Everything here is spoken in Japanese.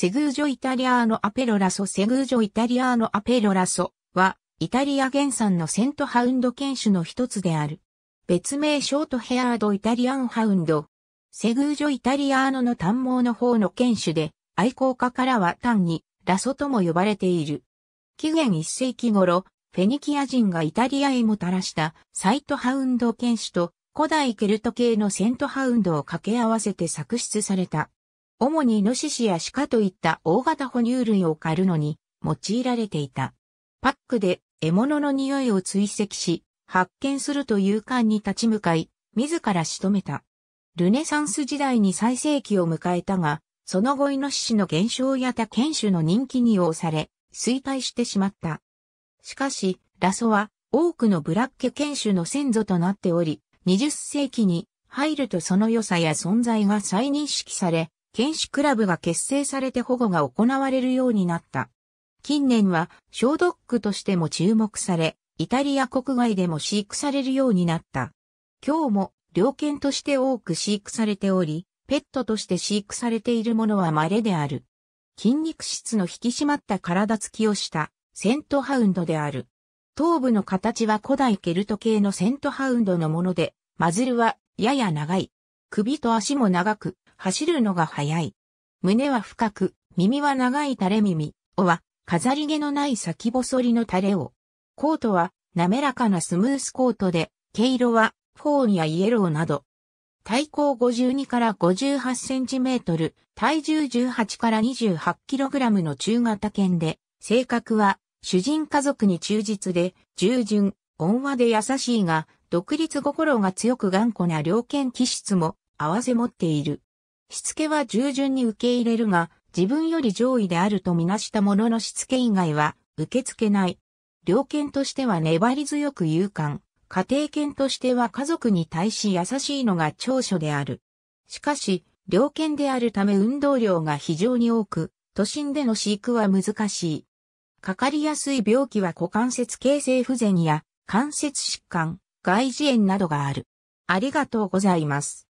セグージョイタリアーノアペロラソセグージョイタリアーノアペロラソは、イタリア原産のセントハウンド犬種の一つである。別名ショートヘアードイタリアンハウンド。セグージョイタリアーノの短毛の方の犬種で、愛好家からは単にラソとも呼ばれている。紀元1世紀頃、フェニキア人がイタリアへもたらしたサイトハウンド犬種と古代ケルト系のセントハウンドを掛け合わせて作出された。主にイノシシやシカといった大型哺乳類を狩るのに用いられていた。パックで獲物の匂いを追跡し、発見すると勇敢に立ち向かい、自ら仕留めた。ルネサンス時代に最盛期を迎えたが、その後イノシシの減少や他犬種の人気に応され、衰退してしまった。しかし、ラソは多くのブラッケ犬種の先祖となっており、20世紀に入るとその良さや存在が再認識され、剣士クラブが結成されて保護が行われるようになった。近年は小ドッグとしても注目され、イタリア国外でも飼育されるようになった。今日も猟犬として多く飼育されており、ペットとして飼育されているものは稀である。筋肉質の引き締まった体つきをしたセントハウンドである。頭部の形は古代ケルト系のセントハウンドのもので、マズルはやや長い。首と足も長く、走るのが速い。胸は深く、耳は長い垂れ耳、尾は飾り毛のない先細りの垂れを。コートは滑らかなスムースコートで、毛色はフォーンやイエローなど。体高52から58センチメートル、体重18から28キログラムの中型犬で、性格は主人家族に忠実で、従順、温和で優しいが、独立心が強く頑固な猟犬気質も合わせ持っている。しつけは従順に受け入れるが、自分より上位であるとみなしたもののしつけ以外は受け付けない。良犬としては粘り強く勇敢、家庭犬としては家族に対し優しいのが長所である。しかし、良犬であるため運動量が非常に多く、都心での飼育は難しい。かかりやすい病気は股関節形成不全や関節疾患、外耳炎などがある。ありがとうございます。